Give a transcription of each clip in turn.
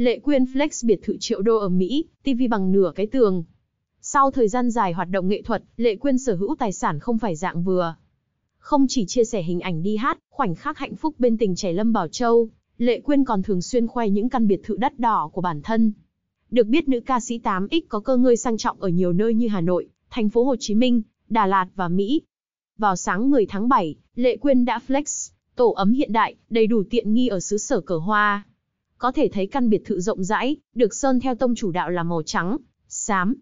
Lệ Quyên Flex biệt thự triệu đô ở Mỹ, TV bằng nửa cái tường. Sau thời gian dài hoạt động nghệ thuật, Lệ Quyên sở hữu tài sản không phải dạng vừa. Không chỉ chia sẻ hình ảnh đi hát, khoảnh khắc hạnh phúc bên tình trẻ Lâm Bảo Châu, Lệ Quyên còn thường xuyên khoe những căn biệt thự đắt đỏ của bản thân. Được biết nữ ca sĩ 8X có cơ ngơi sang trọng ở nhiều nơi như Hà Nội, thành phố Hồ Chí Minh, Đà Lạt và Mỹ. Vào sáng 10 tháng 7, Lệ Quyên đã flex, tổ ấm hiện đại, đầy đủ tiện nghi ở xứ sở cờ hoa có thể thấy căn biệt thự rộng rãi, được sơn theo tông chủ đạo là màu trắng, xám.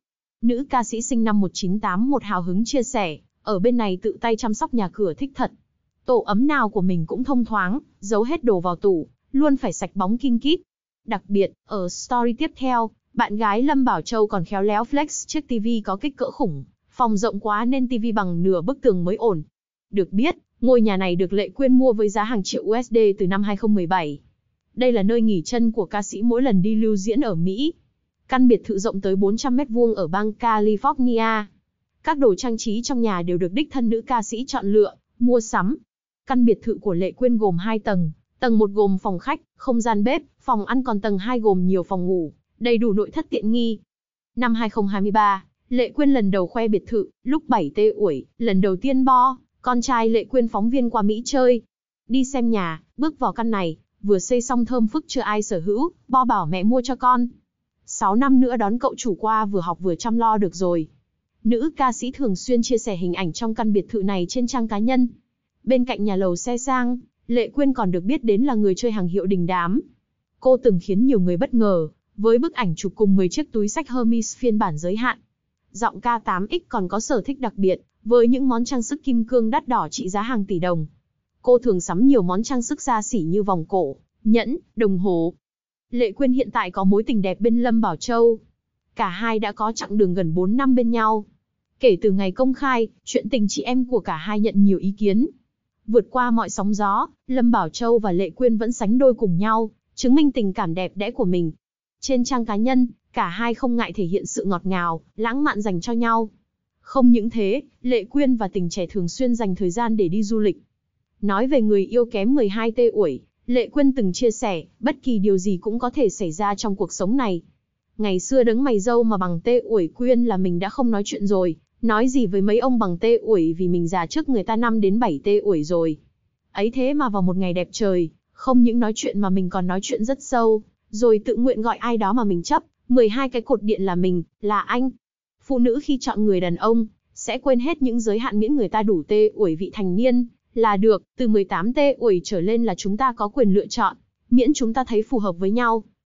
Nữ ca sĩ sinh năm 1981 hào hứng chia sẻ, ở bên này tự tay chăm sóc nhà cửa thích thật. Tổ ấm nào của mình cũng thông thoáng, giấu hết đồ vào tủ, luôn phải sạch bóng kinh kít. Đặc biệt, ở story tiếp theo, bạn gái Lâm Bảo Châu còn khéo léo flex chiếc TV có kích cỡ khủng, phòng rộng quá nên TV bằng nửa bức tường mới ổn. Được biết, ngôi nhà này được Lệ Quyên mua với giá hàng triệu USD từ năm 2017 đây là nơi nghỉ chân của ca sĩ mỗi lần đi lưu diễn ở Mỹ. Căn biệt thự rộng tới 400 mét vuông ở bang California. Các đồ trang trí trong nhà đều được đích thân nữ ca sĩ chọn lựa, mua sắm. Căn biệt thự của Lệ Quyên gồm 2 tầng, tầng 1 gồm phòng khách, không gian bếp, phòng ăn còn tầng 2 gồm nhiều phòng ngủ, đầy đủ nội thất tiện nghi. Năm 2023, Lệ Quyên lần đầu khoe biệt thự, lúc 7 tê uổi, lần đầu tiên bo, con trai Lệ Quyên phóng viên qua Mỹ chơi. Đi xem nhà, bước vào căn này, vừa xây xong thơm phức chưa ai sở hữu, bo bảo mẹ mua cho con. Sáu năm nữa đón cậu chủ qua vừa học vừa chăm lo được rồi. Nữ ca sĩ thường xuyên chia sẻ hình ảnh trong căn biệt thự này trên trang cá nhân. Bên cạnh nhà lầu xe sang, Lệ Quyên còn được biết đến là người chơi hàng hiệu đình đám. Cô từng khiến nhiều người bất ngờ, với bức ảnh chụp cùng 10 chiếc túi sách Hermes phiên bản giới hạn. Giọng ca 8X còn có sở thích đặc biệt, với những món trang sức kim cương đắt đỏ trị giá hàng tỷ đồng, Cô thường sắm nhiều món trang sức xa xỉ như vòng cổ, nhẫn, đồng hồ. Lệ Quyên hiện tại có mối tình đẹp bên Lâm Bảo Châu. Cả hai đã có chặng đường gần 4 năm bên nhau. Kể từ ngày công khai, chuyện tình chị em của cả hai nhận nhiều ý kiến. Vượt qua mọi sóng gió, Lâm Bảo Châu và Lệ Quyên vẫn sánh đôi cùng nhau, chứng minh tình cảm đẹp đẽ của mình. Trên trang cá nhân, cả hai không ngại thể hiện sự ngọt ngào, lãng mạn dành cho nhau. Không những thế, Lệ Quyên và tình trẻ thường xuyên dành thời gian để đi du lịch, Nói về người yêu kém 12 tê uổi, Lệ Quyên từng chia sẻ, bất kỳ điều gì cũng có thể xảy ra trong cuộc sống này. Ngày xưa đấng mày dâu mà bằng tê uổi Quyên là mình đã không nói chuyện rồi, nói gì với mấy ông bằng tê uổi vì mình già trước người ta 5 đến 7 tê uổi rồi. Ấy thế mà vào một ngày đẹp trời, không những nói chuyện mà mình còn nói chuyện rất sâu, rồi tự nguyện gọi ai đó mà mình chấp, 12 cái cột điện là mình, là anh. Phụ nữ khi chọn người đàn ông, sẽ quên hết những giới hạn miễn người ta đủ tê uổi vị thành niên, là được, từ 18 t ủi trở lên là chúng ta có quyền lựa chọn, miễn chúng ta thấy phù hợp với nhau,